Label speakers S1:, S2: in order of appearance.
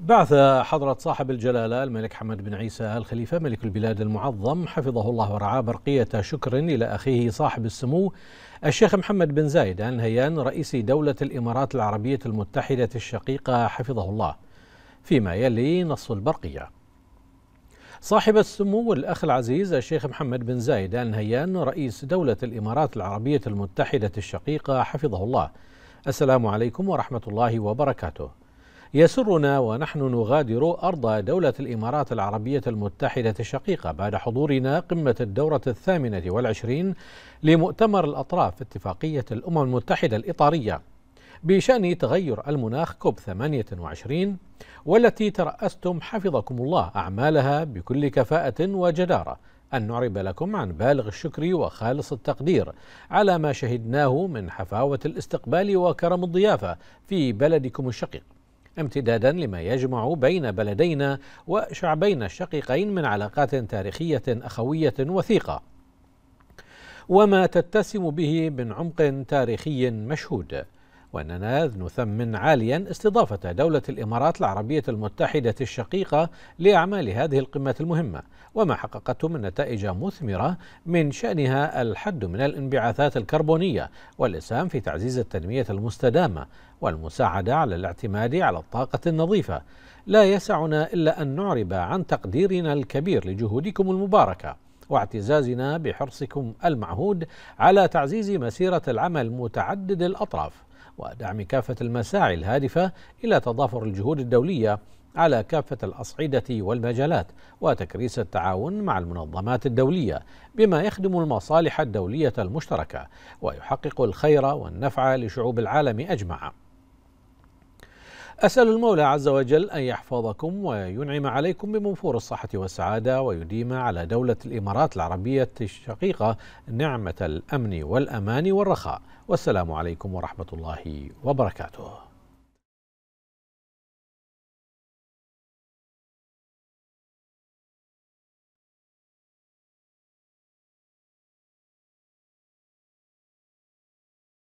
S1: بعث حضرة صاحب الجلالة الملك حمد بن عيسى الخليفة ملك البلاد المعظم حفظه الله ورعاه برقية شكر إلى أخيه صاحب السمو الشيخ محمد بن زايد آل نهيان رئيس دولة الإمارات العربية المتحدة الشقيقة حفظه الله فيما يلي نص البرقية صاحب السمو الأخ العزيز الشيخ محمد بن زايد آل نهيان رئيس دولة الإمارات العربية المتحدة الشقيقة حفظه الله السلام عليكم ورحمة الله وبركاته يسرنا ونحن نغادر أرض دولة الإمارات العربية المتحدة الشقيقة بعد حضورنا قمة الدورة الثامنة والعشرين لمؤتمر الأطراف اتفاقية الأمم المتحدة الإطارية بشأن تغير المناخ كوب 28 والتي ترأستم حفظكم الله أعمالها بكل كفاءة وجدارة أن نعرب لكم عن بالغ الشكر وخالص التقدير على ما شهدناه من حفاوة الاستقبال وكرم الضيافة في بلدكم الشقيق امتدادا لما يجمع بين بلدينا وشعبينا الشقيقين من علاقات تاريخيه اخويه وثيقه وما تتسم به من عمق تاريخي مشهود وأننا نثمن عاليا استضافة دولة الإمارات العربية المتحدة الشقيقة لأعمال هذه القمة المهمة وما حققته من نتائج مثمرة من شأنها الحد من الانبعاثات الكربونية والإسهام في تعزيز التنمية المستدامة والمساعدة على الاعتماد على الطاقة النظيفة لا يسعنا إلا أن نعرب عن تقديرنا الكبير لجهودكم المباركة واعتزازنا بحرصكم المعهود على تعزيز مسيرة العمل متعدد الأطراف ودعم كافة المساعي الهادفة إلى تضافر الجهود الدولية على كافة الأصعدة والمجالات وتكريس التعاون مع المنظمات الدولية بما يخدم المصالح الدولية المشتركة ويحقق الخير والنفع لشعوب العالم أجمع أسأل المولى عز وجل أن يحفظكم وينعم عليكم بمنفور الصحة والسعادة ويديم على دولة الإمارات العربية الشقيقة نعمة الأمن والأمان والرخاء والسلام عليكم ورحمة الله وبركاته